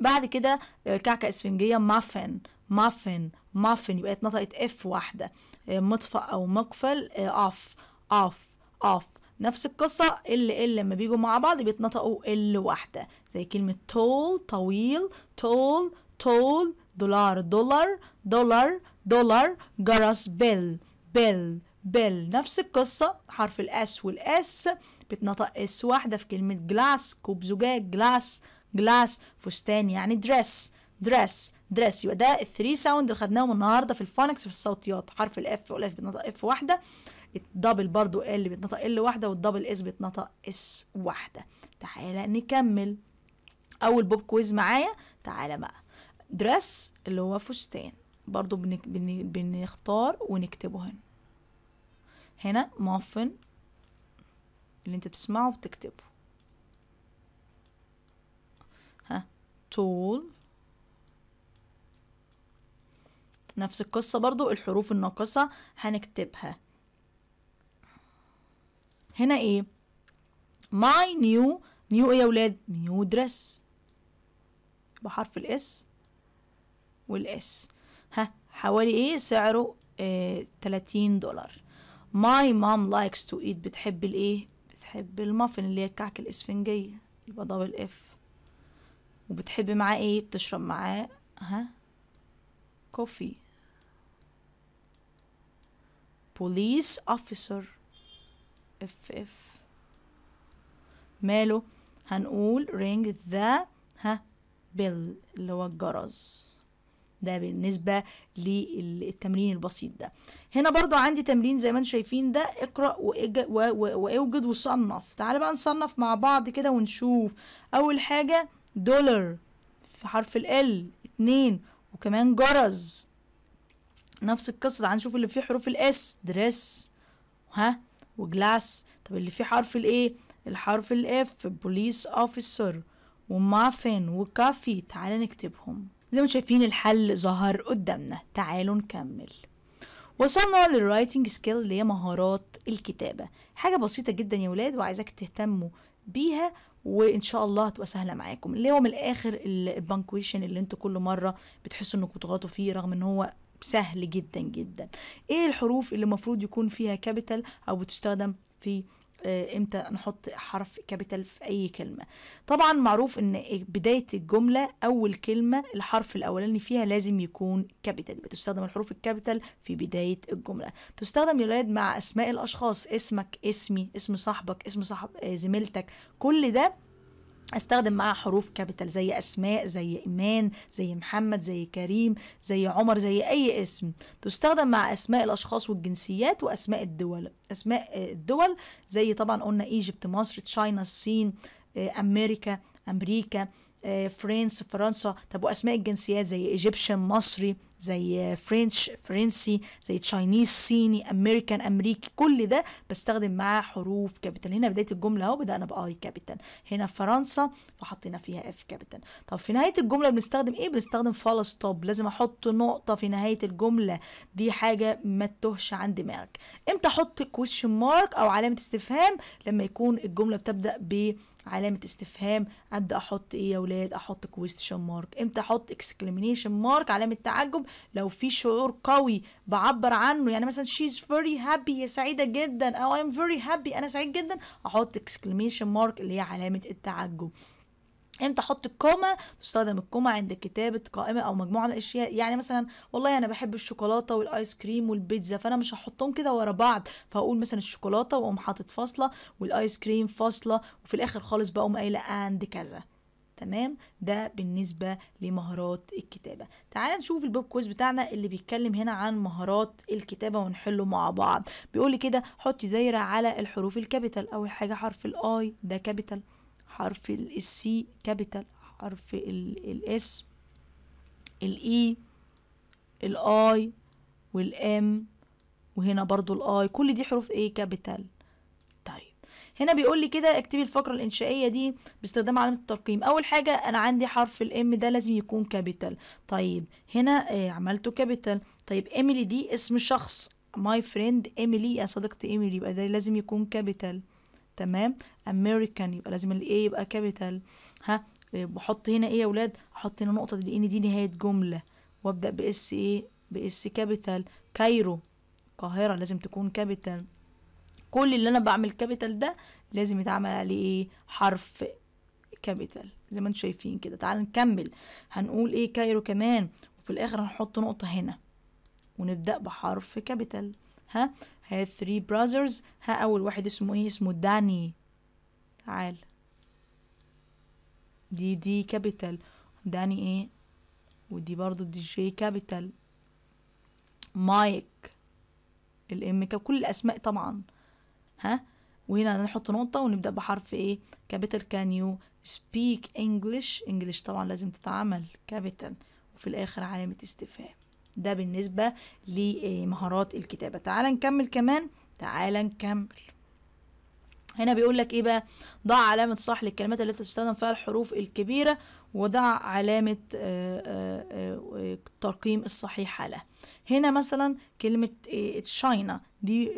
بعد كده آه، كعكه اسفنجيه مافن مافن مافن يبقى اتنطقت اف واحده آه، مطفأ او مقفل اوف اوف اوف نفس القصة ال ال لما بيجوا مع بعض بيتنطقوا ال واحدة زي كلمة tall طويل tall tall دولار دولار دولار دولار جرس بيل بيل بيل نفس القصة حرف الاس والاس بتنطق اس واحدة في كلمة جلاس كوب زجاج جلاس جلاس فستان يعني دريس دريس دريس يبقى ده الثري ساوند اللي خدناهم النهارده في الفونكس في الصوتيات حرف الاف والاف بنطق اف واحدة الدبل برضو ال بيتنطق ال واحده والدبل اس بيتنطق اس واحده تعالى نكمل اول بوب كويز معايا تعالى بقى درس اللي هو فستان برضو بنك بن بنختار ونكتبه هنا هنا مافن اللي انت بتسمعه وبتكتبه ها طول نفس القصة برضو الحروف الناقصة هنكتبها هنا ايه ماي نيو نيو ايه يا ولاد نيو دريس بحرف الاس والاس ها حوالي ايه سعره آه 30 دولار ماي مام لايكس تو ايت بتحب الايه بتحب المافن اللي هي الكعك الاسفنجيه يبقى دبل اف وبتحب معاه ايه بتشرب معاه ها كوفي بوليس اوفيسر اف اف ماله هنقول رينج ذا ها بيل اللي هو الجرس ده بالنسبة للتمرين البسيط ده هنا برضو عندي تمرين زي ما انتم شايفين ده اقرأ واوجد وصنف تعال بقى نصنف مع بعض كده ونشوف اول حاجة دولار في حرف ال اتنين وكمان جرز نفس القصة تعال نشوف اللي فيه حروف الاس دريس ها وجلاس طب اللي فيه حرف الايه الحرف الاف بوليس اوفيسر ومافن وكافي تعالى نكتبهم زي ما شايفين الحل ظهر قدامنا تعالوا نكمل وصلنا للرايتنج سكيل اللي هي مهارات الكتابة حاجة بسيطة جدا يا ولاد وعايزاك تهتموا بيها وان شاء الله هتبقى سهله معاكم اللي هو من الاخر البانكويشن اللي انتوا كل مره بتحسوا انكم بتغلطوا فيه رغم ان هو سهل جدا جدا ايه الحروف اللي المفروض يكون فيها كابيتال او بتستخدم في آه، امتى نحط حرف كابيتال في اي كلمه طبعا معروف ان بدايه الجمله اول كلمه الحرف الاولاني فيها لازم يكون كابيتال بتستخدم الحروف الكابيتال في بدايه الجمله تستخدم يا ولاد مع اسماء الاشخاص اسمك اسمي اسم صاحبك اسم صاحب آه، زميلتك كل ده استخدم معاها حروف كابيتال زي اسماء زي ايمان زي محمد زي كريم زي عمر زي اي اسم تستخدم مع اسماء الاشخاص والجنسيات واسماء الدول اسماء الدول زي طبعا قلنا ايجيبت مصر تشاينا الصين آه، امريكا امريكا آه، فرنس فرنسا طب واسماء الجنسيات زي ايجيبشن مصري زي فرنش فرنسي زي تشاينيز صيني امريكان امريكي كل ده بستخدم معاه حروف كابيتال هنا بدايه الجمله اهو بدانا باي كابيتال هنا فرنسا فحطينا فيها اف كابيتال طب في نهايه الجمله بنستخدم ايه بنستخدم فول ستوب لازم احط نقطه في نهايه الجمله دي حاجه ما تتوهش عن دماغك امتى احط كويشن مارك او علامه استفهام لما يكون الجمله بتبدا ب علامة استفهام ابدا احط ايه يا ولاد احط كويشن مارك امتى احط اكسكليميشن مارك علامه تعجب لو في شعور قوي بعبر عنه يعني مثلا she's very happy هي سعيدة جدا أو I'm very happy أنا سعيد جدا أحط exclamation mark اللي هي علامة التعجب امتى احط الكوما تستخدم الكوما عند كتابه قائمه او مجموعه من الاشياء يعني مثلا والله انا بحب الشوكولاته والايس كريم والبيتزا فانا مش هحطهم كده ورا بعض فاقول مثلا الشوكولاته واقوم حاطط فاصله والايس كريم فاصله وفي الاخر خالص بقوم قايله اند كذا تمام ده بالنسبة لمهارات الكتابة تعال نشوف البوب كويز بتاعنا اللي بيتكلم هنا عن مهارات الكتابة ونحله مع بعض بيقولي كده حطي دايرة على الحروف الكابيتال أول حاجة حرف الآي ده كابيتال حرف السي كابيتال حرف الاس الاي الاي e، والام وهنا برضو الاي كل دي حروف ايه كابيتال هنا بيقول لي كده اكتبي الفقره الانشائيه دي باستخدام علامه الترقيم اول حاجه انا عندي حرف الام ده لازم يكون كابيتال طيب هنا ايه عملته كابيتال طيب ايميلي دي اسم شخص ماي فريند ايميلي يا صديقتي ايميلي يبقى ده لازم يكون كابيتال تمام امريكان يبقى لازم الايه يبقى كابيتال ها آه، بحط هنا ايه يا ولاد احط هنا نقطه لان دي نهايه جمله وابدا باس ايه باس كابيتال كايرو القاهره لازم تكون كابيتال كل اللي انا بعمل كابيتال ده لازم يتعمل عليه ايه حرف كابيتال زي ما انتم شايفين كده تعال نكمل هنقول ايه كايرو كمان وفي الاخر هنحط نقطه هنا ونبدا بحرف كابيتال ها ها ثري براذرز ها اول واحد اسمه ايه اسمه داني تعال دي دي كابيتال داني ايه ودي برضو دي جي كابيتال مايك الام كل الاسماء طبعا ها وهنا نحط نقطة ونبدأ بحرف ايه كابيتال كان يو سبيك انجلش انجلش طبعا لازم تتعمل كابيتال وفي الاخر علامة استفهام ده بالنسبة لمهارات الكتابة تعال نكمل كمان تعال نكمل هنا بيقول لك ايه بقى ضع علامة صح للكلمات التي تستخدم فيها الحروف الكبيرة وضع علامة آه، آه، آه، الترقيم الصحيحة له هنا مثلا كلمة تشاينا دي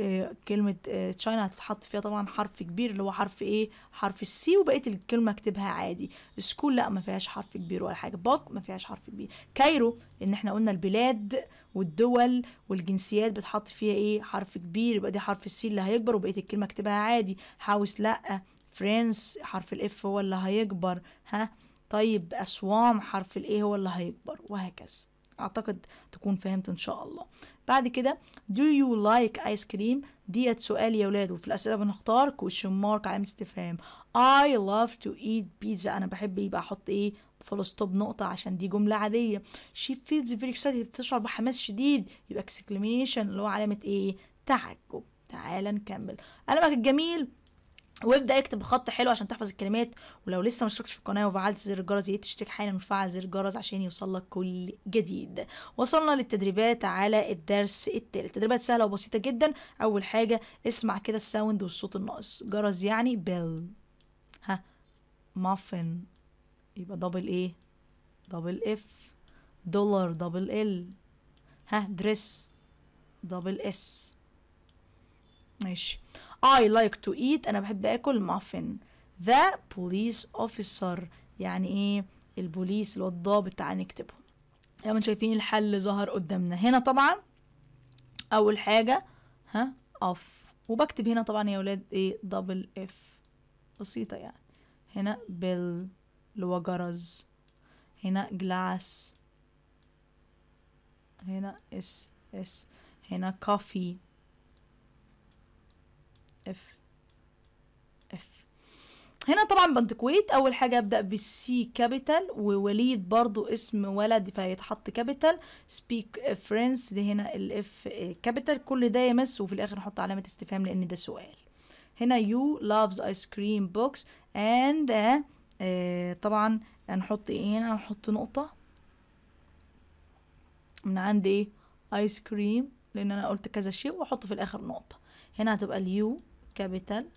كلمة تشاينا هتتحط فيها طبعا حرف كبير اللي هو حرف ايه حرف السي وبقية الكلمة اكتبها عادي سكول لا ما فيهاش حرف كبير ولا حاجة باك ما فيهاش حرف كبير كايرو ان احنا قلنا البلاد والدول والجنسيات بتحط فيها ايه حرف كبير يبقى دي حرف السي اللي هيكبر وبقية الكلمة اكتبها عادي هاوس لا فرنس حرف الاف هو اللي هيكبر ها طيب أسوان حرف الإيه هو اللي هيكبر وهكذا أعتقد تكون فهمت إن شاء الله بعد كده do you like ice cream ديت سؤال يا ولاد وفي الأسئلة بنختار question mark علامة استفهام I love to eat pizza أنا بحب يبقى أحط إيه فول ستوب نقطة عشان دي جملة عادية she feels very excited بتشعر بحماس شديد يبقى exclamation اللي هو علامة إيه تعجب تعالى نكمل أنا بقى وابدا اكتب بخط حلو عشان تحفظ الكلمات ولو لسه ما اشتركتش في القناه وفعلت زر الجرس يا تشترك حالا وفعل زر الجرس عشان يوصلك كل جديد وصلنا للتدريبات على الدرس التالت التدريبات سهله وبسيطه جدا اول حاجه اسمع كده الساوند والصوت الناقص جرس يعني بيل ها مافن يبقى دبل ايه دبل اف دولار دبل ال ها دريس دبل اس ماشي I like to eat أنا بحب أكل muffin the police officer يعني إيه البوليس اللي هو الضابط تعالى نكتبهم طبعا يعني شايفين الحل ظهر قدامنا هنا طبعا أول حاجة ها off وبكتب هنا طبعا يا ولاد إيه دبل اف بسيطة يعني هنا بيل اللي هو جرز هنا جلاس هنا اس اس هنا كافي اف اف هنا طبعا بنتكويت اول حاجه ابدا بالسي كابيتال ووليد برضو اسم ولد فيتحط كابيتال سبيك فرنس دي هنا الاف كابيتال كل ده يمس وفي الاخر نحط علامه استفهام لان ده سؤال هنا يو لافز ايس كريم بوكس اند طبعا هنحط ايه هنا هنحط نقطه من عند ايه ايس كريم لان انا قلت كذا شيء واحط في الاخر نقطه هنا هتبقى اليو كابيتال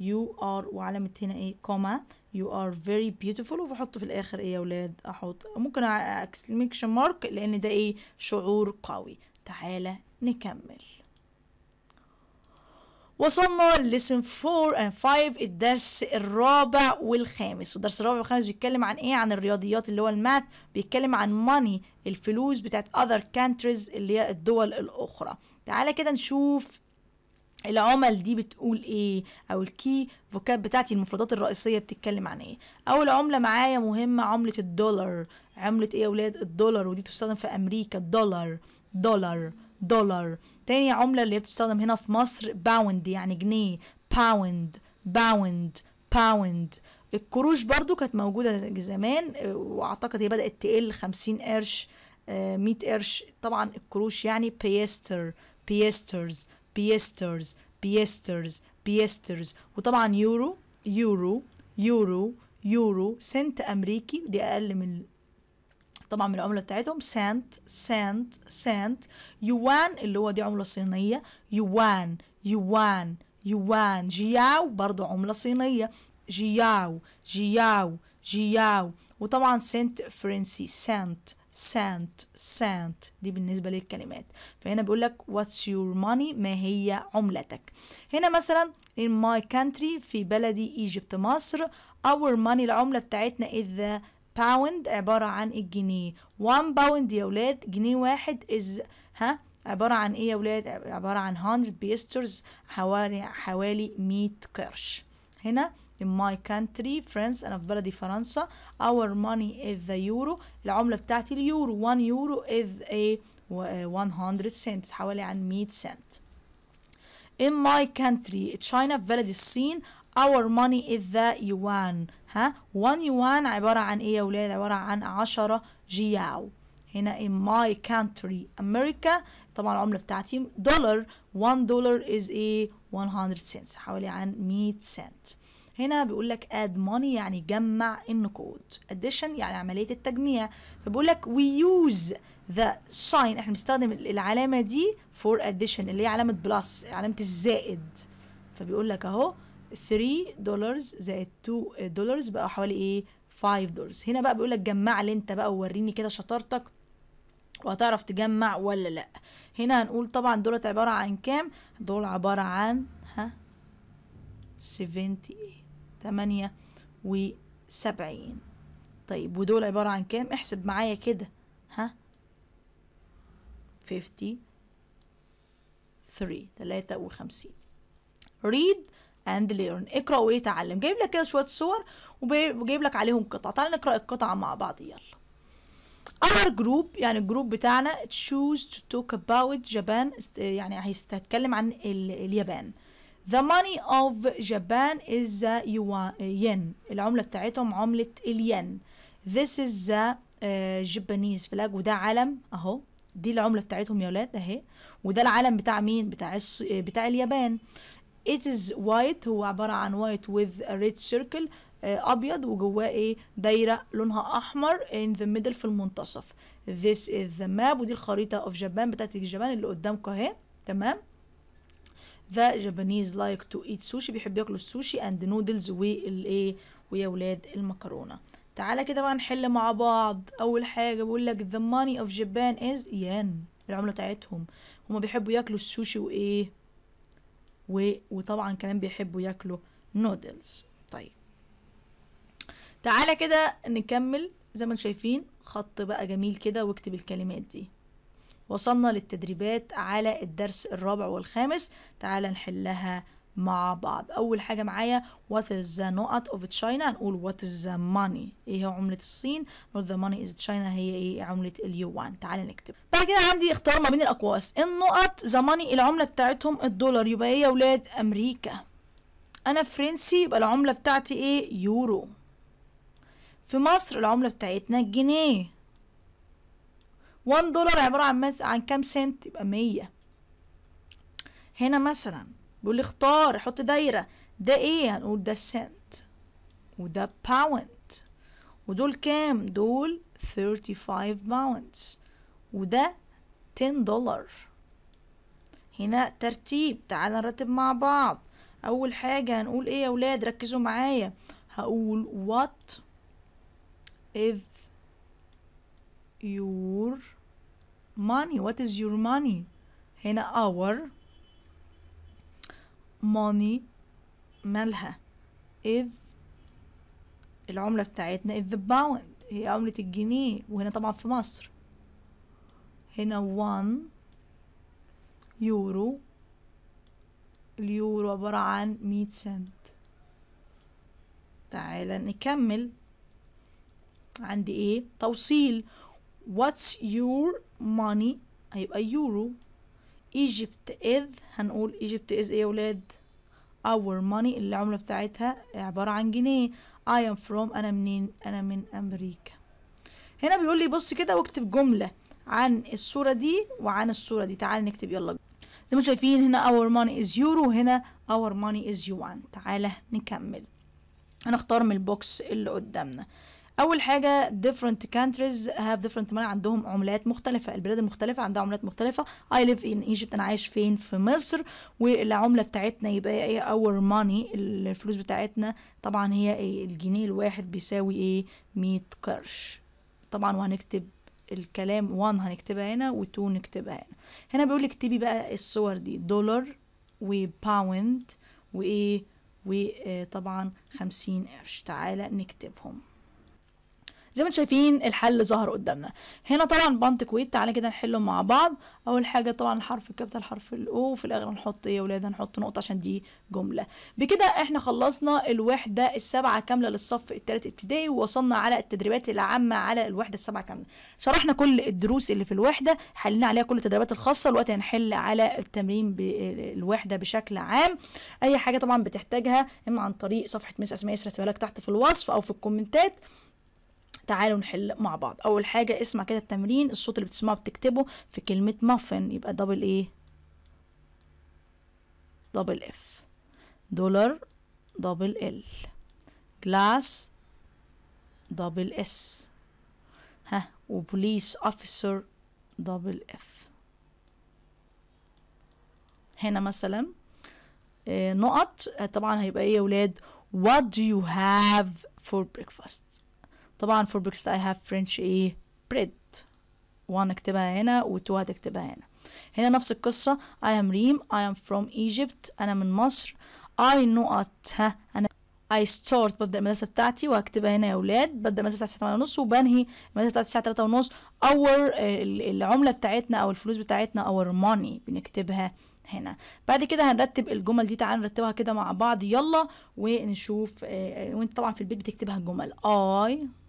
يو ار وعلامة هنا ايه كوما يو ار فيري بيوتيفول وبحط في الاخر ايه يا اولاد احط ممكن اكسلميكشن مارك لان ده ايه شعور قوي تعالى نكمل وصلنا لسن 4 and 5 الدرس الرابع والخامس الدرس الرابع والخامس بيتكلم عن ايه عن الرياضيات اللي هو الماث بيتكلم عن ماني الفلوس بتاعت other countries اللي هي الدول الاخرى تعالى كده نشوف العمل دي بتقول ايه او الكي فوكاب بتاعتي المفردات الرئيسيه بتتكلم عن ايه اول عمله معايا مهمه عمله الدولار عمله ايه يا اولاد الدولار ودي تستخدم في امريكا الدولار دولار دولار تاني عمله اللي هي بتستخدم هنا في مصر باوند يعني جنيه باوند باوند باوند القروش برضو كانت موجودة زمان واعتقد هي بدأت تقل 50 قرش 100 آه، قرش طبعا القروش يعني بيستر بيسترز بيسترز بيسترز بيسترز وطبعا يورو يورو يورو يورو سنت امريكي دي اقل من طبعا من العمله بتاعتهم سنت سنت سنت يوان اللي هو دي عمله صينيه يوان يوان يوان جياو برضو عمله صينيه جياو جياو جياو وطبعا سنت فرنسي سنت سنت سنت دي بالنسبة للكلمات فهنا بيقول لك what's your money ما هي عملتك هنا مثلا in my country في بلدي ايجيبت مصر our money العملة بتاعتنا is the pound عبارة عن الجنيه one pound يا ولاد جنيه واحد is ها عبارة عن ايه يا ولاد عبارة عن 100 بيسترز حوالي حوالي 100 قرش هنا in my country France أنا في بلدي فرنسا our money is the euro العملة بتاعتي اليورو one euro is a uh, 100 cent حوالي عن 100 cent in my country China في بلدي الصين our money is the yuan one yuan عبارة عن 10 جياو هنا in my country America طبعا العملة بتاعتي dollar. one dollar is a 100 cents حوالي عن 100 cents هنا بيقول لك اد ماني يعني جمع النقود اديشن يعني عمليه التجميع فبيقول لك وي يوز ذا ساين احنا بنستخدم العلامه دي فور اديشن اللي هي علامه بلس علامه الزائد فبيقول لك اهو 3 دولارز زائد 2 دولارز بقى حوالي ايه 5 دولارز هنا بقى بيقول لك جمع لي انت بقى ووريني كده شطارتك وهتعرف تجمع ولا لا هنا هنقول طبعا دولت عبارة عن كام دول عبارة عن ها 78 ثمانية وسبعين طيب ودول عبارة عن كام احسب معايا كده ها فيفتي ثري تلاتة وخمسين read and learn اقرأ ويتعلم جايب لك كده شوية صور وجايب لك عليهم قطع تعال نقرأ القطعة مع بعض يلا our group يعني الجروب بتاعنا choose to talk about Japan يعني هيتكلم عن اليابان The money of Japan is the yen العملة بتاعتهم عملة الين This is the uh, Japanese flag وده علم اهو دي العملة بتاعتهم يا ولاد اهي وده العلم بتاع مين بتاع الس... بتاع اليابان It is white هو عبارة عن white with a red circle آه، ابيض وجواه ايه دايره لونها احمر in the middle في المنتصف this is the map ودي الخريطه of Japan بتاعت اليابان اللي قدامكم اهي تمام the Japanese لايك تو ايت سوشي بيحب ياكلوا السوشي اند نودلز والايه ويا ولاد المكرونه تعالى كده بقى نحل مع بعض اول حاجه بقول لك the money of Japan is yen العمله بتاعتهم هما بيحبوا ياكلوا السوشي وايه و... وطبعا كمان بيحبوا ياكلوا نودلز طيب تعالى كده نكمل زي ما انتم شايفين خط بقى جميل كده واكتب الكلمات دي وصلنا للتدريبات على الدرس الرابع والخامس تعال نحلها مع بعض أول حاجة معايا what is the نقط of China هنقول what is the money إيه هي عملة الصين نقول the money is China هي إيه عملة اليوان تعال نكتب بعد كده عندي اختار ما بين الأقواس النقط the money العملة بتاعتهم الدولار يبقى إيه يا ولاد أمريكا أنا فرنسي يبقى العملة بتاعتي إيه يورو في مصر العملة بتاعتنا الجنيه 1 دولار عباره عن مس... عن كام سنت يبقى 100 هنا مثلا بيقول لي اختار حط دايره ده ايه هنقول ده سنت وده باوند ودول كام دول 35 باوندز وده 10 دولار هنا ترتيب تعال نرتب مع بعض اول حاجة هنقول ايه يا اولاد ركزوا معايا هقول what is your money what is your money هنا our money مالها if العملة بتاعتنا is the pound هي عملة الجنيه وهنا طبعا في مصر هنا one يورو اليورو عبارة عن مية سنت تعالى نكمل عندي ايه توصيل what's your money هيبقى أيوة، يورو Egypt is هنقول Egypt is ايه يا ولاد our money اللي العملة بتاعتها عبارة عن جنيه I am from أنا منين أنا من أمريكا هنا بيقول لي بص كده واكتب جملة عن الصورة دي وعن الصورة دي تعال نكتب يلا زي ما انتم شايفين هنا our money is euro وهنا our money is yuan تعال نكمل هنختار من البوكس اللي قدامنا اول حاجه different countries have different money عندهم عملات مختلفه البلاد المختلفه عندها عملات مختلفه I live in Egypt انا عايش فين في مصر والعمله بتاعتنا يبقى ايه our money الفلوس بتاعتنا طبعا هي ايه الجنيه الواحد بيساوي ايه 100 قرش طبعا وهنكتب الكلام 1 هنكتبها هنا و2 نكتبها هنا هنا بيقول لي اكتبي بقى الصور دي دولار وباوند وايه وطبعا آه، خمسين قرش تعالى نكتبهم زي ما انتم شايفين الحل ظهر قدامنا هنا طبعا بنت كويت تعالى كده نحله مع بعض اول حاجه طبعا الحرف الكابيتال حرف الاو في الاخر هنحط ايه يا ولاد هنحط نقطه عشان دي جمله بكده احنا خلصنا الوحده السبعه كامله للصف الثالث ابتدائي ووصلنا على التدريبات العامه على الوحده السبعه كامله شرحنا كل الدروس اللي في الوحده حلنا عليها كل التدريبات الخاصه دلوقتي هنحل على التمرين بالوحده بشكل عام اي حاجه طبعا بتحتاجها اما عن طريق صفحه مس اسماء يسرا تحت في الوصف او في الكومنتات تعالوا نحل مع بعض اول حاجه اسمع كده التمرين الصوت اللي بتسمعه بتكتبه في كلمه مافن يبقى دبل ايه دبل اف دولار دبل ال جلاس دبل اس ها وبوليس اوفيسر دبل اف هنا مثلا آه، نقط آه، طبعا هيبقى ايه يا ولاد what do you have for breakfast طبعا for breakfast I have French ايه bread 1 اكتبها هنا و2 هتكتبها هنا هنا نفس القصة I am ريم I am from Egypt أنا من مصر I know at ها أنا I start ببدأ المدرسة بتاعتي وهكتبها هنا يا ولاد ببدأ المدرسة بتاعتي الساعة ونص وبنهي المدرسة بتاعتي الساعة تلاتة ونص our العملة بتاعتنا أو الفلوس بتاعتنا our money بنكتبها هنا بعد كده هنرتب الجمل دي تعالى نرتبها كده مع بعض يلا ونشوف آه، آه، وانت طبعا في البيت بتكتبها الجمل I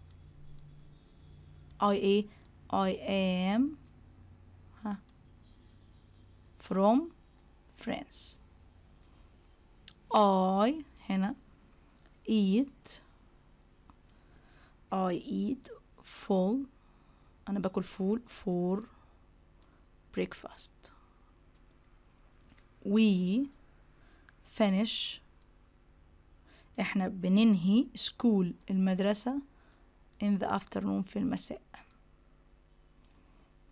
I A I am ها from France I هنا eat I eat full أنا باكل فول for breakfast we finish احنا بننهي school المدرسة in the afternoon في المساء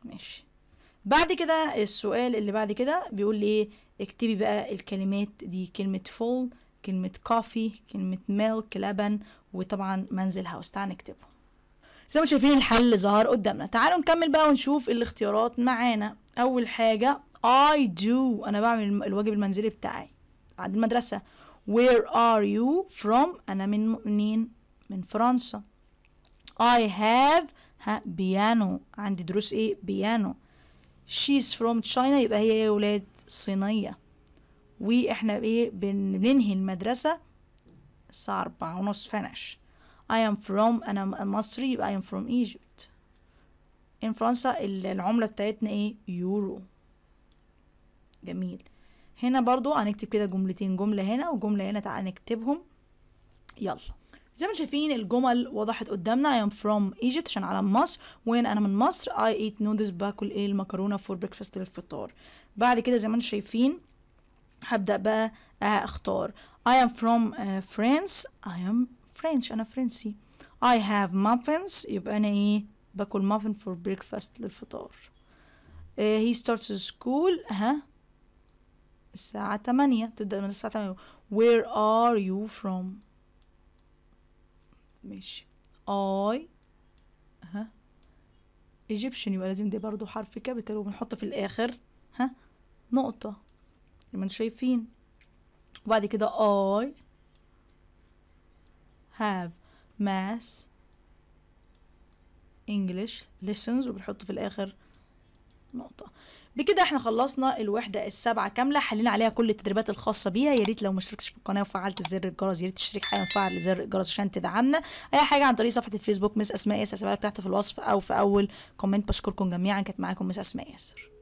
ماشي بعد كده السؤال اللي بعد كده بيقول لي ايه اكتبي بقى الكلمات دي كلمة full كلمة coffee كلمة milk لبن وطبعا منزل هاوس تعال نكتبه زي ما شايفين الحل ظهر قدامنا تعالوا نكمل بقى ونشوف الاختيارات معانا اول حاجة I do انا بعمل الواجب المنزلي بتاعي بعد المدرسة where are you from انا من منين من فرنسا I have ها بيانو عندي دروس ايه بيانو she's from China يبقى هي ايه يا ولاد صينية واحنا ايه بننهي المدرسة الساعة أربعة ونص فنش I am from أنا مصري يبقى I am from Egypt in فرنسا العملة بتاعتنا ايه يورو جميل هنا برضو هنكتب كده جملتين جملة هنا وجملة هنا تعالى نكتبهم يلا زي ما شايفين الجمل وضحت قدامنا I am from Egypt عشان على مصر وين أنا من مصر I eat noodles باكل إيه المكرونة for breakfast للفطار بعد كده زي ما انتم شايفين هبدأ بقى آه، أختار I am from uh, France I am French أنا فرنسي I have muffins يبقى أنا إيه باكل muffin for breakfast للفطار uh, آه، he starts school ها الساعة تمانية تبدأ من الساعة تمانية Where are you from ماشي اي ها ايجيبشن يبقى لازم دي برضو حرف كابيتال وبنحط في الاخر ها نقطة زي ما شايفين وبعد كده اي have ماس English lessons وبنحط في الآخر نقطة بكده احنا خلصنا الوحده السابعه كامله حلينا عليها كل التدريبات الخاصه بيها يا ريت لو مشتركتش في القناه وفعلت زر الجرس يا ريت تشترك حالا وفعل زر الجرس عشان تدعمنا اي حاجه عن طريق صفحه الفيسبوك مس اسماء ياسر تحت في الوصف او في اول كومنت بشكركم جميعا كانت معاكم مس اسماء ياسر